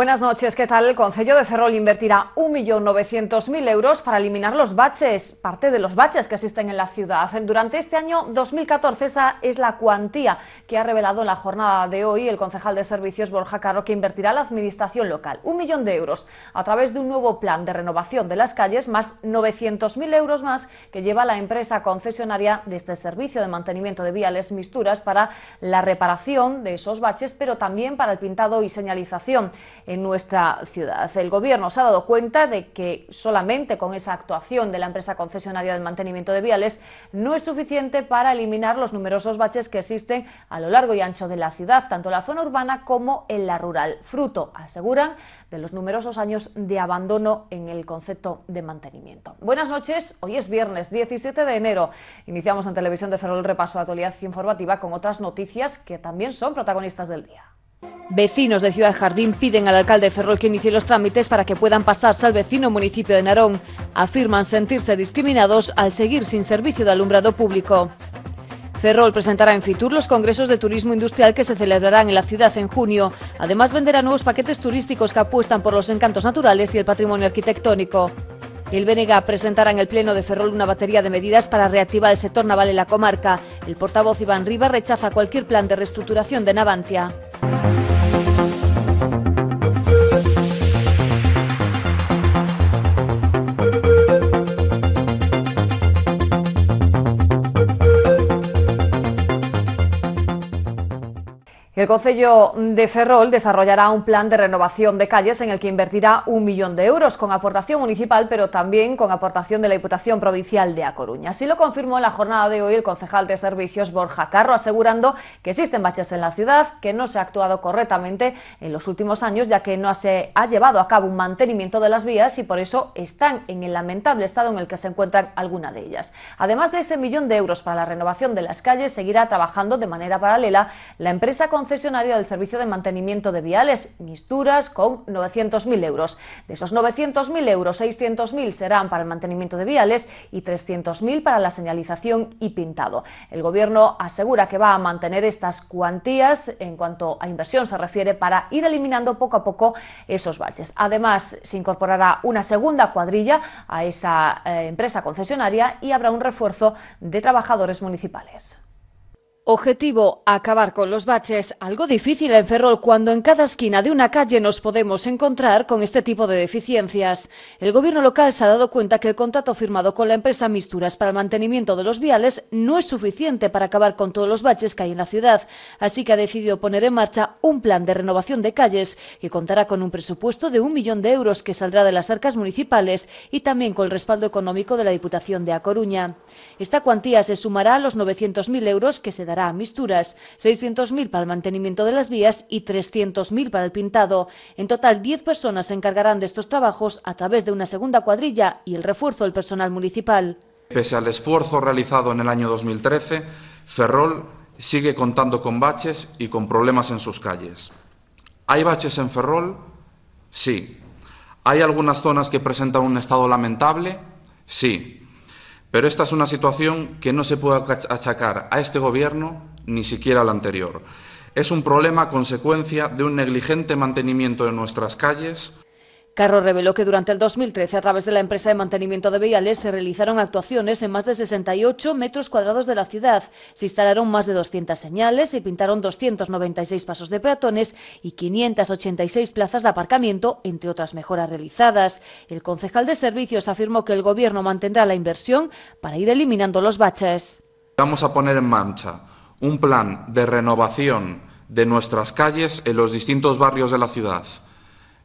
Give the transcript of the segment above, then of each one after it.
Buenas noches, ¿qué tal? El Concello de Ferrol invertirá 1.900.000 euros para eliminar los baches, parte de los baches que existen en la ciudad. Durante este año 2014 esa es la cuantía que ha revelado en la jornada de hoy el concejal de servicios Borja Caro que invertirá la administración local. Un millón de euros a través de un nuevo plan de renovación de las calles más 900.000 euros más que lleva la empresa concesionaria de este servicio de mantenimiento de viales Misturas para la reparación de esos baches pero también para el pintado y señalización en nuestra ciudad. El Gobierno se ha dado cuenta de que solamente con esa actuación de la empresa concesionaria del mantenimiento de viales no es suficiente para eliminar los numerosos baches que existen a lo largo y ancho de la ciudad, tanto en la zona urbana como en la rural, fruto, aseguran, de los numerosos años de abandono en el concepto de mantenimiento. Buenas noches, hoy es viernes 17 de enero. Iniciamos en Televisión de Ferrol el repaso de actualidad informativa con otras noticias que también son protagonistas del día. Vecinos de Ciudad Jardín piden al alcalde Ferrol que inicie los trámites para que puedan pasarse al vecino municipio de Narón. Afirman sentirse discriminados al seguir sin servicio de alumbrado público. Ferrol presentará en Fitur los congresos de turismo industrial que se celebrarán en la ciudad en junio. Además venderá nuevos paquetes turísticos que apuestan por los encantos naturales y el patrimonio arquitectónico. El BNG presentará en el Pleno de Ferrol una batería de medidas para reactivar el sector naval en la comarca. El portavoz Iván Riva rechaza cualquier plan de reestructuración de Navantia. El Concello de Ferrol desarrollará un plan de renovación de calles en el que invertirá un millón de euros con aportación municipal, pero también con aportación de la Diputación Provincial de A Coruña. Así lo confirmó en la jornada de hoy el concejal de Servicios Borja Carro, asegurando que existen baches en la ciudad, que no se ha actuado correctamente en los últimos años, ya que no se ha llevado a cabo un mantenimiento de las vías y por eso están en el lamentable estado en el que se encuentran algunas de ellas. Además de ese millón de euros para la renovación de las calles, seguirá trabajando de manera paralela la empresa con concesionaria del servicio de mantenimiento de viales, Misturas, con 900.000 euros. De esos 900.000 euros, 600.000 serán para el mantenimiento de viales y 300.000 para la señalización y pintado. El Gobierno asegura que va a mantener estas cuantías en cuanto a inversión se refiere para ir eliminando poco a poco esos valles. Además, se incorporará una segunda cuadrilla a esa eh, empresa concesionaria y habrá un refuerzo de trabajadores municipales. Objetivo, acabar con los baches, algo difícil en Ferrol cuando en cada esquina de una calle nos podemos encontrar con este tipo de deficiencias. El gobierno local se ha dado cuenta que el contrato firmado con la empresa Misturas para el mantenimiento de los viales no es suficiente para acabar con todos los baches que hay en la ciudad, así que ha decidido poner en marcha un plan de renovación de calles que contará con un presupuesto de un millón de euros que saldrá de las arcas municipales y también con el respaldo económico de la Diputación de A Coruña. Esta cuantía se sumará a los 900.000 euros que se dará a misturas, 600.000 para el mantenimiento de las vías y 300.000 para el pintado. En total, 10 personas se encargarán de estos trabajos a través de una segunda cuadrilla y el refuerzo del personal municipal. Pese al esfuerzo realizado en el año 2013, Ferrol sigue contando con baches y con problemas en sus calles. ¿Hay baches en Ferrol? Sí. ¿Hay algunas zonas que presentan un estado lamentable? Sí. Pero esta es una situación que no se puede achacar a este Gobierno ni siquiera al anterior. Es un problema consecuencia de un negligente mantenimiento de nuestras calles, Carro reveló que durante el 2013, a través de la empresa de mantenimiento de viales, se realizaron actuaciones en más de 68 metros cuadrados de la ciudad. Se instalaron más de 200 señales, se pintaron 296 pasos de peatones y 586 plazas de aparcamiento, entre otras mejoras realizadas. El concejal de servicios afirmó que el Gobierno mantendrá la inversión para ir eliminando los baches. Vamos a poner en marcha un plan de renovación de nuestras calles en los distintos barrios de la ciudad.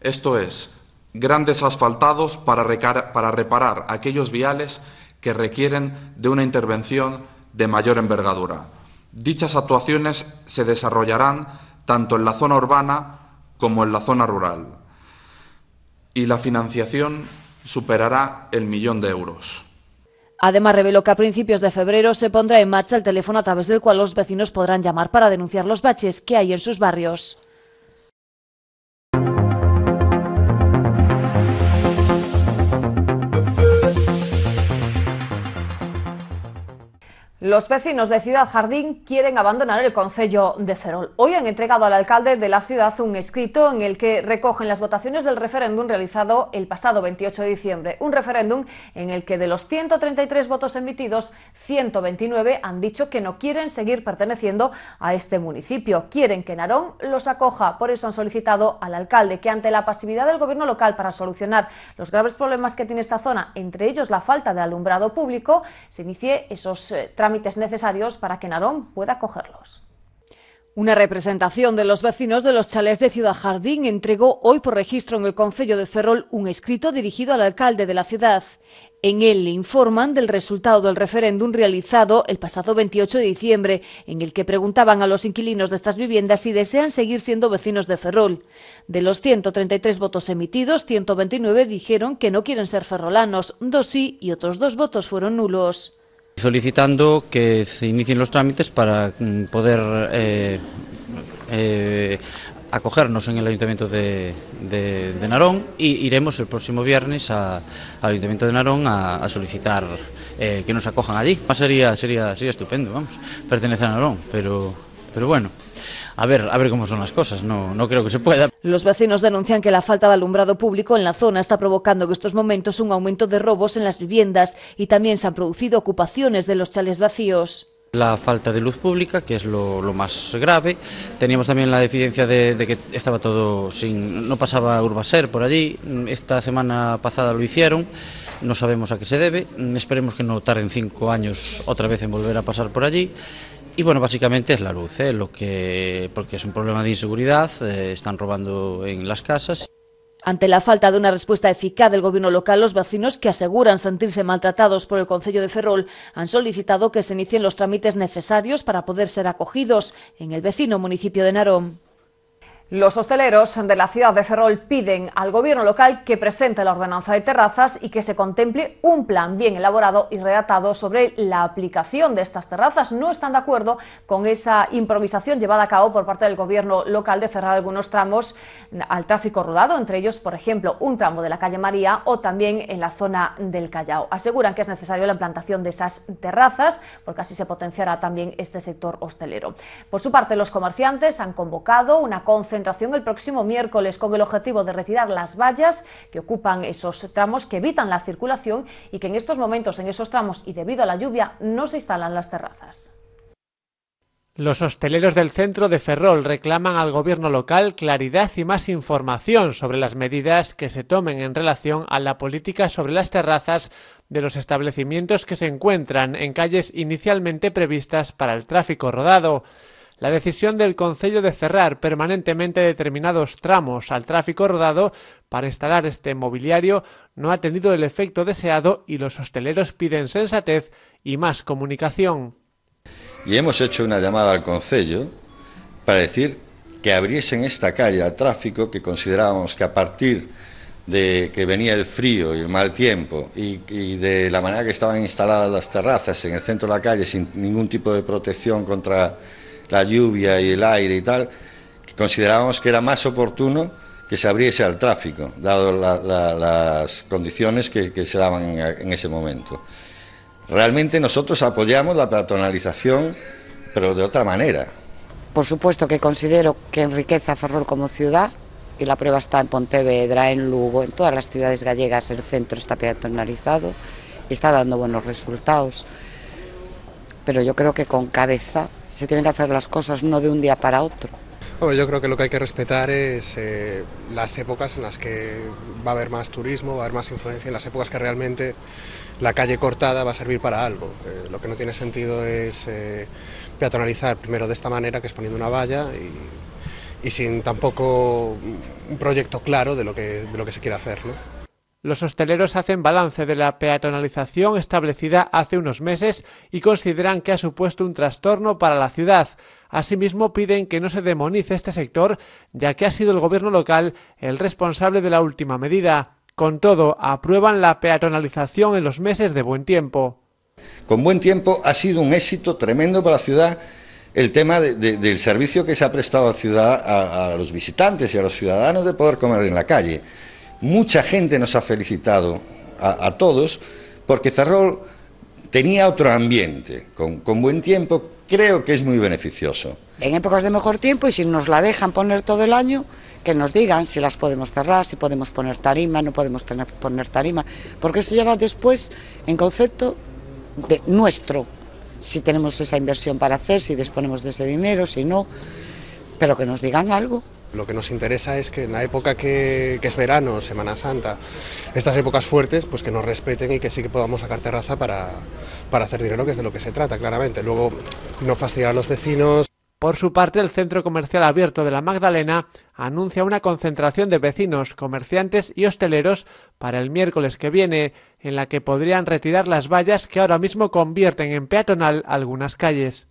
Esto es, grandes asfaltados para, reparar aquellos viales que requieren de una intervención de mayor envergadura. Dichas actuaciones se desarrollarán tanto en la zona urbana como en la zona rural y la financiación superará el millón de euros. Además, reveló que a principios de febrero se pondrá en marcha el teléfono a través del cual los vecinos podrán llamar para denunciar los baches que hay en sus barrios. Los vecinos de Ciudad Jardín quieren abandonar el Concello de Cerol. Hoy han entregado al alcalde de la ciudad un escrito en el que recogen las votaciones del referéndum realizado el pasado 28 de diciembre. Un referéndum en el que de los 133 votos emitidos, 129 han dicho que no quieren seguir perteneciendo a este municipio. Quieren que Narón los acoja. Por eso han solicitado al alcalde que ante la pasividad del gobierno local para solucionar los graves problemas que tiene esta zona, entre ellos la falta de alumbrado público, se inicie esos eh, trámites necesarios para que Narón pueda cogerlos. Una representación de los vecinos de los chalés de Ciudad Jardín entregó hoy por registro en el Concello de Ferrol un escrito dirigido al alcalde de la ciudad. En él le informan del resultado del referéndum realizado el pasado 28 de diciembre, en el que preguntaban a los inquilinos de estas viviendas si desean seguir siendo vecinos de Ferrol. De los 133 votos emitidos, 129 dijeron que no quieren ser ferrolanos, dos sí y otros dos votos fueron nulos. Solicitando que se inicien los trámites para mm, poder eh, eh, acogernos en el Ayuntamiento de, Narón y iremos el próximo viernes al Ayuntamiento de Narón a, solicitar eh, que nos acojan allí. Sería, sería, sería estupendo, vamos, pertenecer a Narón, pero, pero bueno a ver, a ver cómo son las cosas. No, no creo que se pueda. Los vecinos denuncian que la falta de alumbrado público en la zona está provocando en estos momentos un aumento de robos en las viviendas y también se han producido ocupaciones de los chales vacíos la falta de luz pública, que es lo, más grave. Teníamos también la deficiencia de, que estaba todo sin. no pasaba Urbaser por allí. Esta semana pasada lo hicieron, no sabemos a qué se debe. Esperemos que no tarden cinco años otra vez en volver a pasar por allí. Y bueno, básicamente es la luz, ¿eh? lo que, porque es un problema de inseguridad, eh, están robando en las casas. Ante la falta de una respuesta eficaz del Gobierno local, los vecinos que aseguran sentirse maltratados por el Concello de Ferrol han solicitado que se inicien los trámites necesarios para poder ser acogidos en el vecino municipio de Narón. Los hosteleros de la ciudad de Ferrol piden al gobierno local que presente la ordenanza de terrazas y que se contemple un plan bien elaborado y redactado sobre la aplicación de estas terrazas. No están de acuerdo con esa improvisación llevada a cabo por parte del gobierno local de cerrar algunos tramos al tráfico rodado, entre ellos, por ejemplo, un tramo de la calle María o también en la zona del Callao. Aseguran que es necesario la implantación de esas terrazas porque así se potenciará también este sector hostelero. Por su parte, los comerciantes han convocado una conferencia el próximo miércoles con el objetivo de retirar las vallas que ocupan esos tramos que evitan la circulación y que en estos momentos en esos tramos y debido a la lluvia no se instalan las terrazas. Los hosteleros del centro de Ferrol reclaman al gobierno local claridad y más información sobre las medidas que se tomen en relación a la política sobre las terrazas de los establecimientos que se encuentran en calles inicialmente previstas para el tráfico rodado. La decisión del Concello de cerrar permanentemente determinados tramos al tráfico rodado para instalar este mobiliario no ha tenido el efecto deseado y los hosteleros piden sensatez y más comunicación. Y hemos hecho una llamada al Concello para decir que abriesen esta calle al tráfico que considerábamos que a partir de que venía el frío y el mal tiempo y, y, de la manera que estaban instaladas las terrazas en el centro de la calle sin ningún tipo de protección contra la lluvia y el aire y tal, que considerábamos que era más oportuno que se abriese al tráfico, dado las condiciones que, se daban en, ese momento. Realmente nosotros apoyamos la peatonalización, pero de otra manera. Por supuesto que considero que enriquece a Ferrol como ciudad y la prueba está en Pontevedra, en Lugo, en todas las ciudades gallegas el centro está peatonalizado y está dando buenos resultados pero yo creo que con cabeza se tienen que hacer las cosas no de un día para otro. yo creo que lo que hay que respetar es eh, las épocas en las que va a haber más turismo, va a haber más influencia, en las épocas que realmente la calle cortada va a servir para algo. Eh, lo que no tiene sentido es eh, peatonalizar primero de esta manera, que es poniendo una valla y, sin tampoco un proyecto claro de lo que, de lo que se quiere hacer. Los hosteleros hacen balance de la peatonalización establecida hace unos meses y consideran que ha supuesto un trastorno para la ciudad. Asimismo, piden que no se demonice este sector, ya que ha sido el gobierno local el responsable de la última medida. Con todo, aprueban la peatonalización en los meses de buen tiempo. Con buen tiempo ha sido un éxito tremendo para la ciudad el tema del servicio que se ha prestado a, ciudad, a los visitantes y a los ciudadanos de poder comer en la calle. Mucha gente nos ha felicitado a, todos porque cerró tenía otro ambiente, con, buen tiempo, creo que es muy beneficioso. En épocas de mejor tiempo y si nos la dejan poner todo el año, que nos digan si las podemos cerrar, si podemos poner tarima, no podemos tener, poner tarima, porque eso ya va después en concepto de nuestro, si tenemos esa inversión para hacer, si disponemos de ese dinero, si no, pero que nos digan algo. Lo que nos interesa es que en la época que, es verano, Semana Santa, estas épocas fuertes, pues que nos respeten y que sí que podamos sacar terraza para, para hacer dinero, que es de lo que se trata, claramente. Luego, no fastidiar a los vecinos. Por su parte, el Centro Comercial Abierto de la Magdalena anuncia una concentración de vecinos, comerciantes y hosteleros para el miércoles que viene, en la que podrían retirar las vallas que ahora mismo convierten en peatonal algunas calles.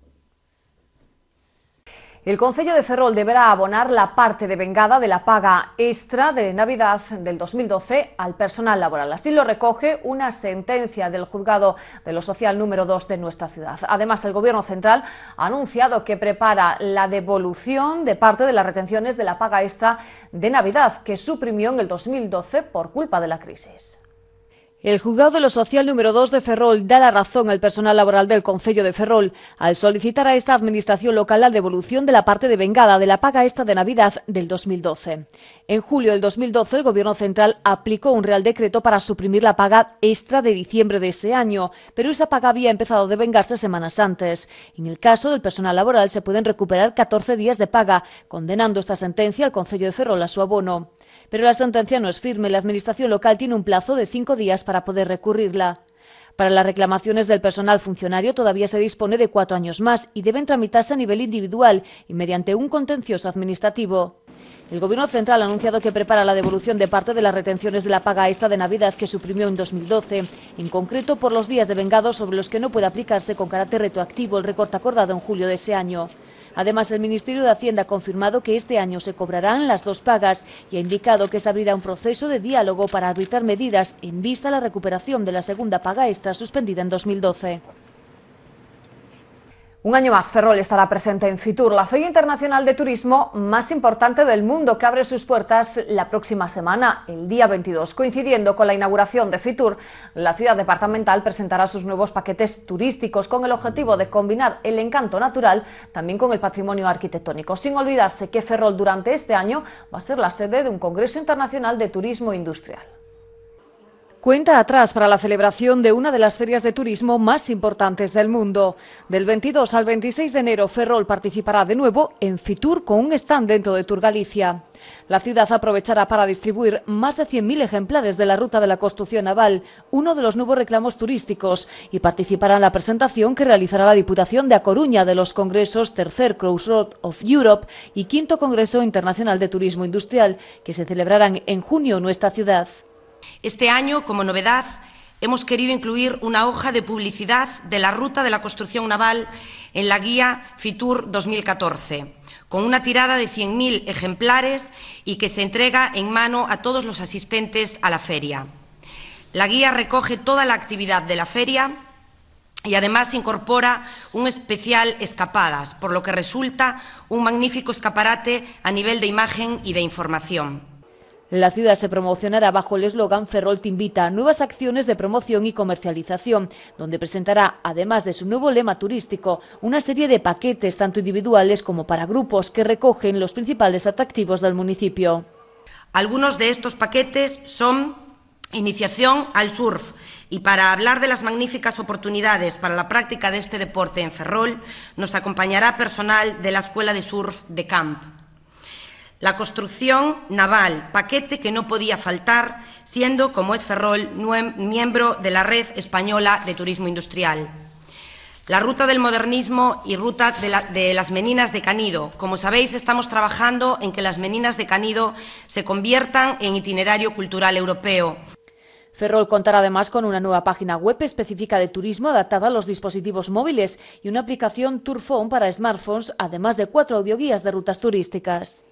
El Consejo de Ferrol deberá abonar la parte de vengada de la paga extra de Navidad del 2012 al personal laboral. Así lo recoge una sentencia del juzgado de lo social número 2 de nuestra ciudad. Además, el Gobierno central ha anunciado que prepara la devolución de parte de las retenciones de la paga extra de Navidad que suprimió en el 2012 por culpa de la crisis. El juzgado de lo social número 2 de Ferrol da la razón al personal laboral del Concello de Ferrol al solicitar a esta administración local la devolución de la parte de vengada de la paga esta de Navidad del 2012. En julio del 2012 el Gobierno central aplicó un real decreto para suprimir la paga extra de diciembre de ese año, pero esa paga había empezado de vengarse semanas antes. En el caso del personal laboral se pueden recuperar 14 días de paga, condenando esta sentencia al Concello de Ferrol a su abono pero la sentencia no es firme la Administración local tiene un plazo de cinco días para poder recurrirla. Para las reclamaciones del personal funcionario todavía se dispone de cuatro años más y deben tramitarse a nivel individual y mediante un contencioso administrativo. El Gobierno central ha anunciado que prepara la devolución de parte de las retenciones de la paga extra de Navidad que suprimió en 2012, en concreto por los días de vengado sobre los que no puede aplicarse con carácter retroactivo el recorte acordado en julio de ese año. Además, el Ministerio de Hacienda ha confirmado que este año se cobrarán las dos pagas y ha indicado que se abrirá un proceso de diálogo para arbitrar medidas en vista a la recuperación de la segunda paga extra suspendida en 2012. Un año más, Ferrol estará presente en Fitur, la feria internacional de turismo más importante del mundo, que abre sus puertas la próxima semana, el día 22. Coincidiendo con la inauguración de Fitur, la ciudad departamental presentará sus nuevos paquetes turísticos con el objetivo de combinar el encanto natural también con el patrimonio arquitectónico. Sin olvidarse que Ferrol durante este año va a ser la sede de un Congreso Internacional de Turismo Industrial. Cuenta atrás para la celebración de una de las ferias de turismo más importantes del mundo. Del 22 al 26 de enero, Ferrol participará de nuevo en Fitur con un stand dentro de Turgalicia. La ciudad aprovechará para distribuir más de 100.000 ejemplares de la Ruta de la Construcción Naval, uno de los nuevos reclamos turísticos, y participará en la presentación que realizará la Diputación de A Coruña de los congresos Tercer Crossroad of Europe y Quinto Congreso Internacional de Turismo Industrial, que se celebrarán en junio en nuestra ciudad. Este año, como novedad, hemos querido incluir una hoja de publicidad de la ruta de la construcción naval en la guía FITUR 2014, con una tirada de 100.000 ejemplares y que se entrega en mano a todos los asistentes a la feria. La guía recoge toda la actividad de la feria y además incorpora un especial escapadas, por lo que resulta un magnífico escaparate a nivel de imagen y de información. La ciudad se promocionará bajo el eslogan Ferrol te invita nuevas acciones de promoción y comercialización, donde presentará, además de su nuevo lema turístico, una serie de paquetes tanto individuales como para grupos que recogen los principales atractivos del municipio. Algunos de estos paquetes son iniciación al surf. Y para hablar de las magníficas oportunidades para la práctica de este deporte en Ferrol, nos acompañará personal de la Escuela de Surf de Camp. La construcción naval, paquete que no podía faltar, siendo, como es Ferrol, miembro de la Red Española de Turismo Industrial. La ruta del modernismo y ruta de, las meninas de Canido. Como sabéis, estamos trabajando en que las meninas de Canido se conviertan en itinerario cultural europeo. Ferrol contará además con una nueva página web específica de turismo adaptada a los dispositivos móviles y una aplicación Tourphone para smartphones, además de cuatro audioguías de rutas turísticas.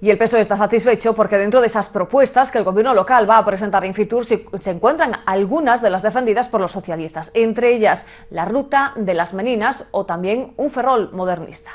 Y el peso e está satisfecho porque dentro de esas propuestas que el gobierno local va a presentar en Fitur se encuentran algunas de las defendidas por los socialistas, entre ellas la ruta de las Meninas o también un ferrol modernista.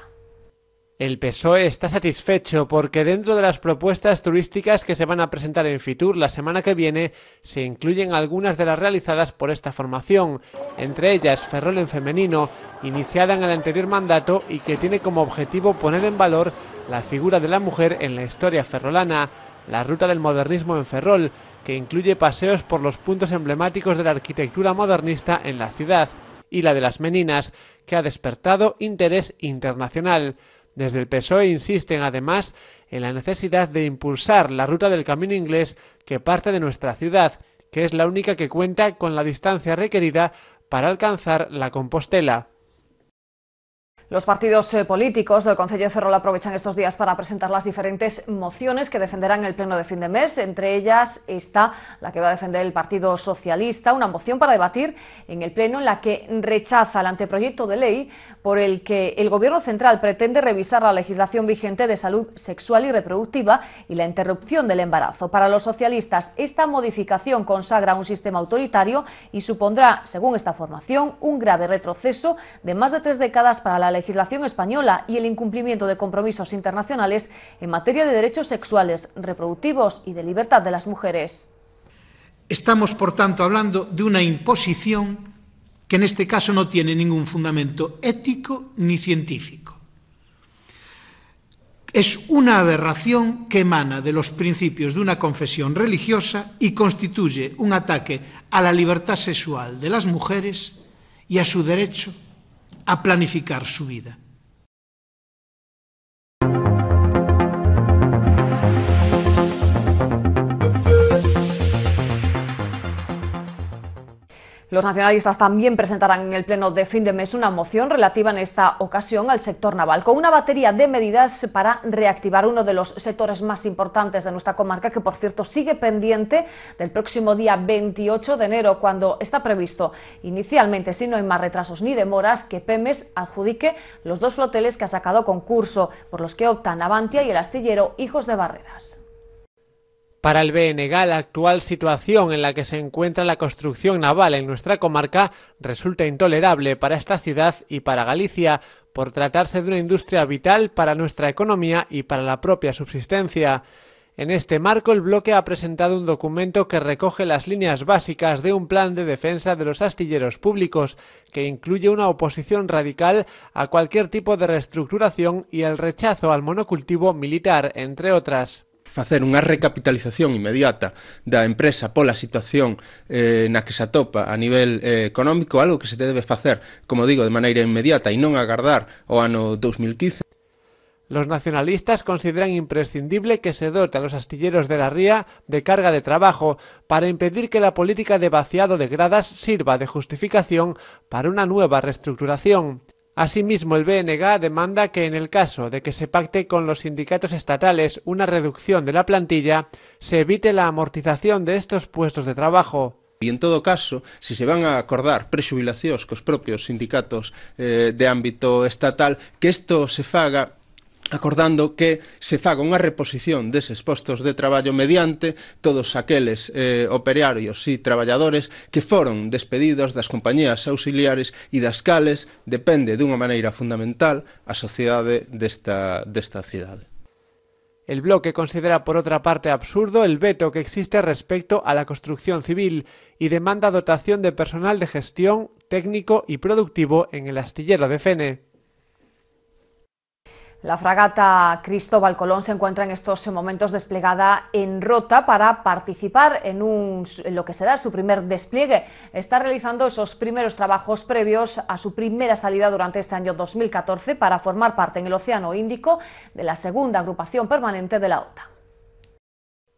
El PSOE está satisfecho porque dentro de las propuestas turísticas que se van a presentar en Fitur la semana que viene se incluyen algunas de las realizadas por esta formación, entre ellas Ferrol en femenino, iniciada en el anterior mandato y que tiene como objetivo poner en valor la figura de la mujer en la historia ferrolana, la ruta del modernismo en Ferrol, que incluye paseos por los puntos emblemáticos de la arquitectura modernista en la ciudad, y la de las Meninas, que ha despertado interés internacional. Desde el PSOE insisten además en la necesidad de impulsar la ruta del camino inglés que parte de nuestra ciudad, que es la única que cuenta con la distancia requerida para alcanzar la Compostela. Los partidos eh, políticos del Consejo de Ferrol aprovechan estos días para presentar las diferentes mociones que defenderán el Pleno de fin de mes. Entre ellas está la que va a defender el Partido Socialista, una moción para debatir en el Pleno en la que rechaza el anteproyecto de ley por el que el Gobierno central pretende revisar la legislación vigente de salud sexual y reproductiva y la interrupción del embarazo. Para los socialistas, esta modificación consagra un sistema autoritario y supondrá, según esta formación, un grave retroceso de más de tres décadas para la legislación española y el incumplimiento de compromisos internacionales en materia de derechos sexuales, reproductivos y de libertad de las mujeres. Estamos, por tanto, hablando de una imposición que en este caso no tiene ningún fundamento ético ni científico. Es una aberración que emana de los principios de una confesión religiosa y constituye un ataque a la libertad sexual de las mujeres y a su derecho a planificar su vida. Los nacionalistas también presentarán en el Pleno de fin de mes una moción relativa en esta ocasión al sector naval, con una batería de medidas para reactivar uno de los sectores más importantes de nuestra comarca, que por cierto sigue pendiente del próximo día 28 de enero, cuando está previsto inicialmente, si no hay más retrasos ni demoras, que PEMES adjudique los dos floteles que ha sacado concurso, por los que optan Avantia y el astillero Hijos de Barreras. Para el BNG, la actual situación en la que se encuentra la construcción naval en nuestra comarca resulta intolerable para esta ciudad y para Galicia, por tratarse de una industria vital para nuestra economía y para la propia subsistencia. En este marco, el bloque ha presentado un documento que recoge las líneas básicas de un plan de defensa de los astilleros públicos, que incluye una oposición radical a cualquier tipo de reestructuración y el rechazo al monocultivo militar, entre otras. facer unha recapitalización inmediata da empresa pola situación eh, na que se atopa a nivel eh, económico, algo que se debe facer, como digo, de maneira inmediata e non agardar o ano 2015. Los nacionalistas consideran imprescindible que se dote a los astilleros de la Ría de carga de trabajo para impedir que la política de vaciado de gradas sirva de justificación para una nueva reestructuración. Asimismo, el BNG demanda que en el caso de que se pacte con los sindicatos estatales una reducción de la plantilla, se evite la amortización de estos puestos de trabajo. Y en todo caso, si se van a acordar con los propios sindicatos eh, de ámbito estatal, que esto se faga acordando que se faga una reposición esos puestos de trabajo mediante todos aquellos eh, operarios y e trabajadores que fueron despedidos las compañías auxiliares de das cales depende de una manera fundamental a sociedades desta, esta ciudad. El bloque considera por otra parte absurdo el veto que existe respecto a la construcción civil y demanda dotación de personal de gestión, técnico y productivo en el astillero de Fene. La fragata Cristóbal Colón se encuentra en estos momentos desplegada en Rota para participar en, lo que será su primer despliegue. Está realizando esos primeros trabajos previos a su primera salida durante este año 2014 para formar parte en el Océano Índico de la segunda agrupación permanente de la OTAN.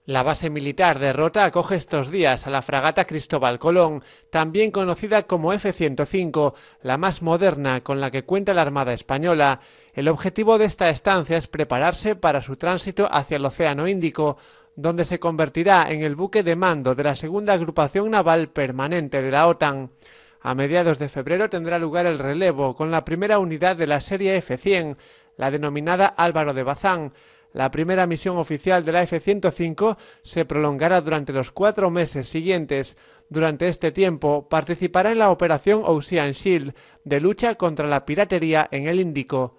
La base militar de Rota acoge estos días a la fragata Cristóbal Colón, también conocida como F-105, la más moderna con la que cuenta la Armada Española. El objetivo de esta estancia es prepararse para su tránsito hacia el Océano Índico, donde se convertirá en el buque de mando de la segunda agrupación naval permanente de la OTAN. A mediados de febrero tendrá lugar el relevo con la primera unidad de la serie F-100, la denominada Álvaro de Bazán, la primera misión oficial de la F-105 se prolongará durante los cuatro meses siguientes. Durante este tiempo participará en la operación Ocean Shield de lucha contra la piratería en el Índico.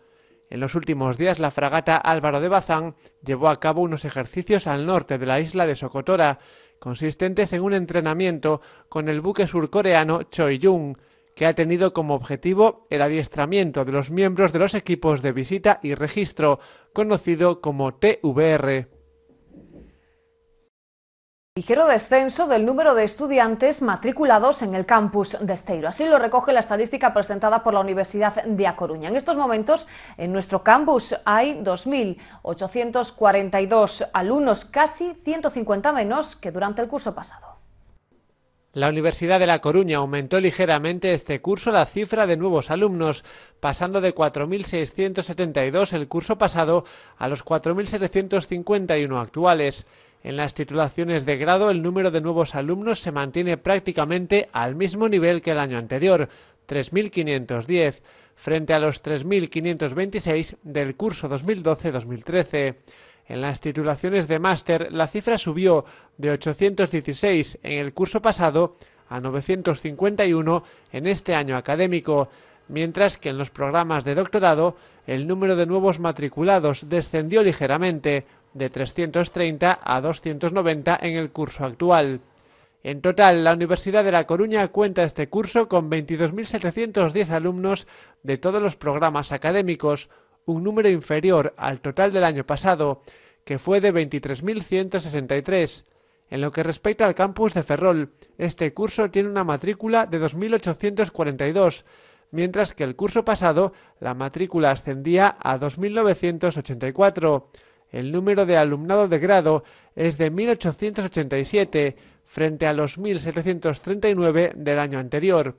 En los últimos días, la fragata Álvaro de Bazán llevó a cabo unos ejercicios al norte de la isla de Socotora, consistentes en un entrenamiento con el buque surcoreano Jung, que ha tenido como objetivo el adiestramiento de los miembros de los equipos de visita y registro conocido como TVR. Ligero descenso del número de estudiantes matriculados en el campus de Esteiro. Así lo recoge la estadística presentada por la Universidad de A Coruña. En estos momentos, en nuestro campus hay 2.842 alumnos, casi 150 menos que durante el curso pasado. La Universidad de La Coruña aumentó ligeramente este curso la cifra de nuevos alumnos, pasando de 4.672 el curso pasado a los 4.751 actuales. En las titulaciones de grado el número de nuevos alumnos se mantiene prácticamente al mismo nivel que el año anterior, 3.510, frente a los 3.526 del curso 2012-2013. En las titulaciones de máster, la cifra subió de 816 en el curso pasado a 951 en este año académico, mientras que en los programas de doctorado el número de nuevos matriculados descendió ligeramente, de 330 a 290 en el curso actual. En total, la Universidad de La Coruña cuenta este curso con 22.710 alumnos de todos los programas académicos, un número inferior al total del año pasado, que fue de 23.163. En lo que respecta al campus de Ferrol, este curso tiene una matrícula de 2.842, mientras que el curso pasado la matrícula ascendía a 2.984. El número de alumnado de grado es de 1.887, frente a los 1.739 del año anterior.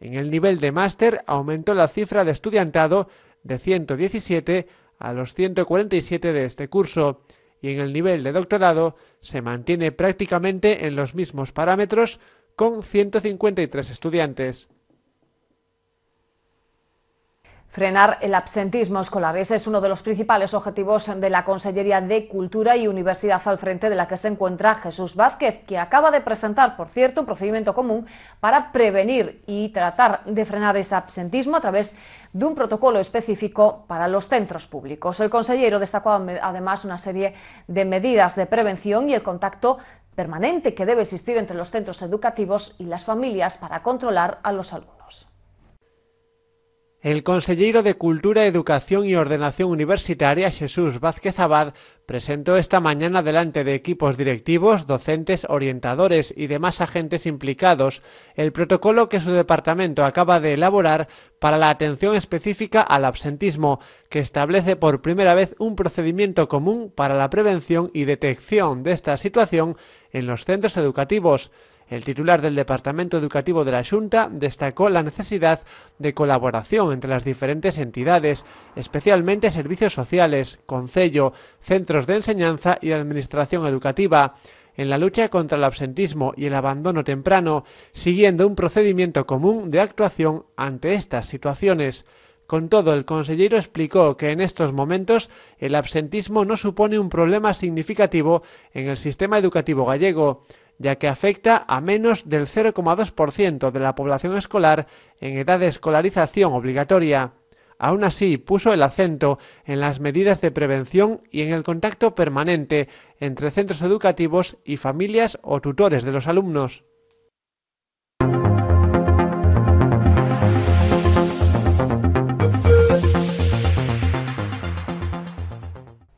En el nivel de máster aumentó la cifra de estudiantado de 117 a los 147 de este curso y en el nivel de doctorado se mantiene prácticamente en los mismos parámetros con 153 estudiantes. Frenar el absentismo escolar. Ese es uno de los principales objetivos de la Consellería de Cultura y Universidad al frente de la que se encuentra Jesús Vázquez, que acaba de presentar, por cierto, un procedimiento común para prevenir y tratar de frenar ese absentismo a través de un protocolo específico para los centros públicos. El consejero destacó además una serie de medidas de prevención y el contacto permanente que debe existir entre los centros educativos y las familias para controlar a los alumnos. El consejero de Cultura, Educación y Ordenación Universitaria, Jesús Vázquez Abad, presentó esta mañana delante de equipos directivos, docentes, orientadores y demás agentes implicados el protocolo que su departamento acaba de elaborar para la atención específica al absentismo, que establece por primera vez un procedimiento común para la prevención y detección de esta situación en los centros educativos. El titular del Departamento Educativo de la Junta destacó la necesidad de colaboración entre las diferentes entidades, especialmente servicios sociales, concello, centros de enseñanza y administración educativa, en la lucha contra el absentismo y el abandono temprano, siguiendo un procedimiento común de actuación ante estas situaciones. Con todo, el consejero explicó que en estos momentos el absentismo no supone un problema significativo en el sistema educativo gallego ya que afecta a menos del 0,2% de la población escolar en edad de escolarización obligatoria. Aún así, puso el acento en las medidas de prevención y en el contacto permanente entre centros educativos y familias o tutores de los alumnos.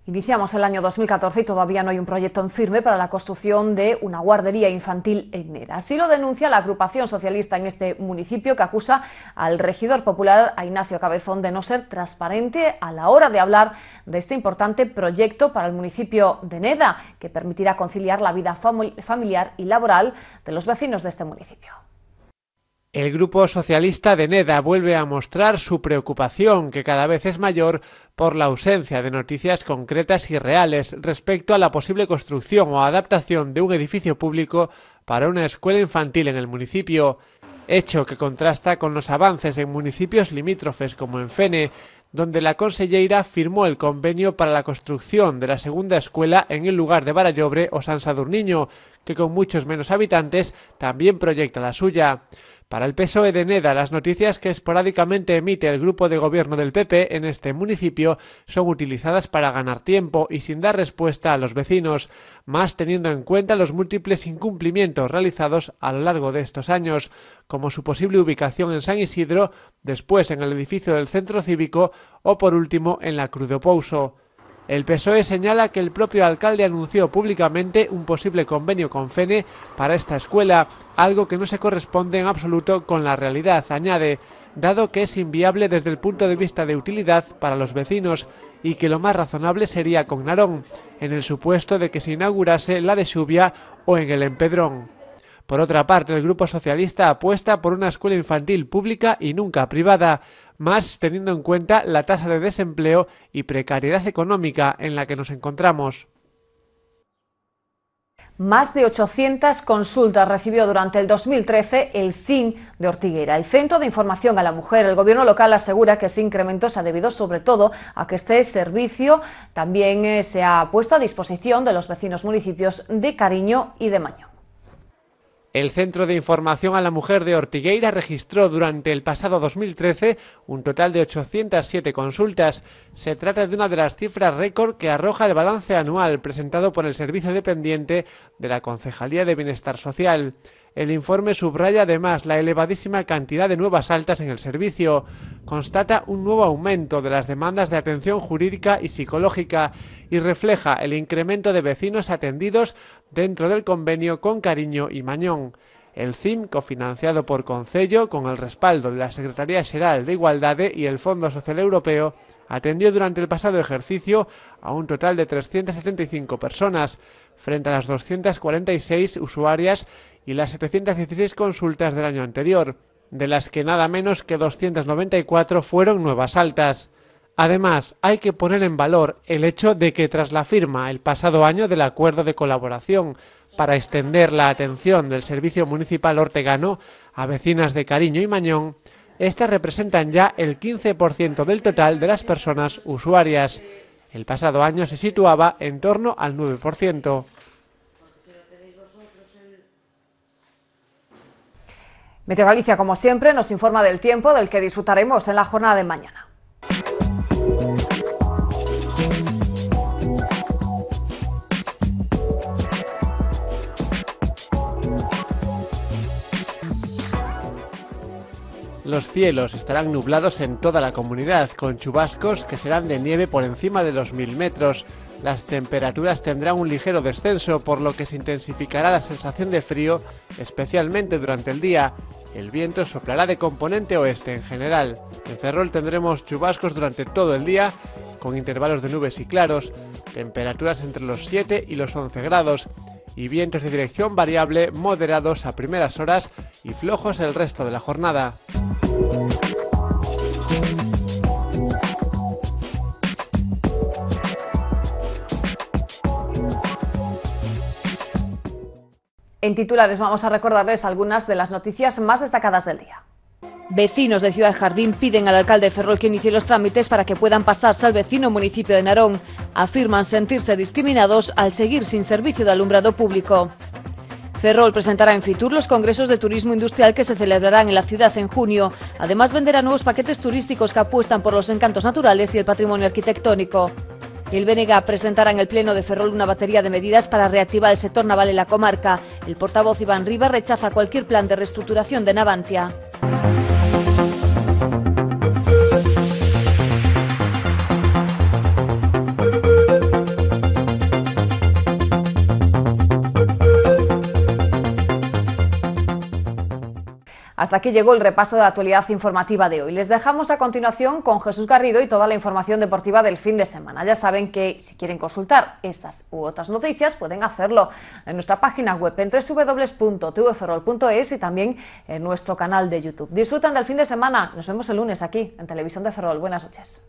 Iniciamos el año 2014 y todavía no hay un proyecto en firme para la construcción de una guardería infantil en Neda. Así lo denuncia la agrupación socialista en este municipio que acusa al regidor popular, a Ignacio Cabezón, de no ser transparente a la hora de hablar de este importante proyecto para el municipio de Neda, que permitirá conciliar la vida familiar y laboral de los vecinos de este municipio. El Grupo Socialista de Neda vuelve a mostrar su preocupación, que cada vez es mayor, por la ausencia de noticias concretas y reales respecto a la posible construcción o adaptación de un edificio público para una escuela infantil en el municipio, hecho que contrasta con los avances en municipios limítrofes como en Fene, donde la conselleira firmó el convenio para la construcción de la segunda escuela en el lugar de Barallobre o San Sadurniño, que con muchos menos habitantes también proyecta la suya. Para el PSOE de Neda, las noticias que esporádicamente emite el grupo de gobierno del PP en este municipio son utilizadas para ganar tiempo y sin dar respuesta a los vecinos, más teniendo en cuenta los múltiples incumplimientos realizados a lo largo de estos años, como su posible ubicación en San Isidro, después en el edificio del centro cívico o por último en la Cruz de Pouso. El PSOE señala que el propio alcalde anunció públicamente un posible convenio con FENE para esta escuela, algo que no se corresponde en absoluto con la realidad, añade, dado que es inviable desde el punto de vista de utilidad para los vecinos y que lo más razonable sería con Narón, en el supuesto de que se inaugurase la de Xubia o en el Empedrón. Por otra parte, el Grupo Socialista apuesta por una escuela infantil pública y nunca privada, más teniendo en cuenta la tasa de desempleo y precariedad económica en la que nos encontramos. Más de 800 consultas recibió durante el 2013 el CIN de Ortiguera. El Centro de Información a la Mujer, el gobierno local asegura que ese incremento se ha debido sobre todo a que este servicio también eh, se ha puesto a disposición de los vecinos municipios de Cariño y de Maño. El Centro de Información a la Mujer de Ortigueira registró durante el pasado 2013 un total de 807 consultas. Se trata de una de las cifras récord que arroja el balance anual presentado por el servicio dependiente de la Concejalía de Bienestar Social. El informe subraya además la elevadísima cantidad de nuevas altas en el servicio, constata un nuevo aumento de las demandas de atención jurídica y psicológica y refleja el incremento de vecinos atendidos dentro del convenio con Cariño y Mañón. El CIM, cofinanciado por Concello con el respaldo de la Secretaría General de Igualdad y el Fondo Social Europeo, atendió durante el pasado ejercicio a un total de 375 personas, frente a las 246 usuarias y las 716 consultas del año anterior, de las que nada menos que 294 fueron nuevas altas. Además, hay que poner en valor el hecho de que tras la firma el pasado año del acuerdo de colaboración para extender la atención del Servicio Municipal Ortegano a vecinas de Cariño y Mañón, estas representan ya el 15% del total de las personas usuarias. El pasado año se situaba en torno al 9%. Meteo Galicia, como siempre, nos informa del tiempo del que disfrutaremos en la jornada de mañana. Los cielos estarán nublados en toda la comunidad, con chubascos que serán de nieve por encima de los mil metros. Las temperaturas tendrán un ligero descenso, por lo que se intensificará la sensación de frío, especialmente durante el día. El viento soplará de componente oeste en general. En Ferrol tendremos chubascos durante todo el día, con intervalos de nubes y claros, temperaturas entre los 7 y los 11 grados, y vientos de dirección variable moderados a primeras horas y flojos el resto de la jornada. En titulares vamos a recordarles algunas de las noticias más destacadas del día. Vecinos de Ciudad Jardín piden al alcalde Ferrol que inicie los trámites para que puedan pasarse al vecino municipio de Narón. Afirman sentirse discriminados al seguir sin servicio de alumbrado público. Ferrol presentará en Fitur los congresos de turismo industrial que se celebrarán en la ciudad en junio. Además venderá nuevos paquetes turísticos que apuestan por los encantos naturales y el patrimonio arquitectónico el BNG presentará en el Pleno de Ferrol una batería de medidas para reactivar el sector naval en la comarca. El portavoz Iván Riva rechaza cualquier plan de reestructuración de Navantia. Hasta aquí llegó el repaso de la actualidad informativa de hoy. Les dejamos a continuación con Jesús Garrido y toda la información deportiva del fin de semana. Ya saben que si quieren consultar estas u otras noticias pueden hacerlo en nuestra página web en www.tvferrol.es y también en nuestro canal de YouTube. Disfrutan del fin de semana. Nos vemos el lunes aquí en Televisión de Ferrol. Buenas noches.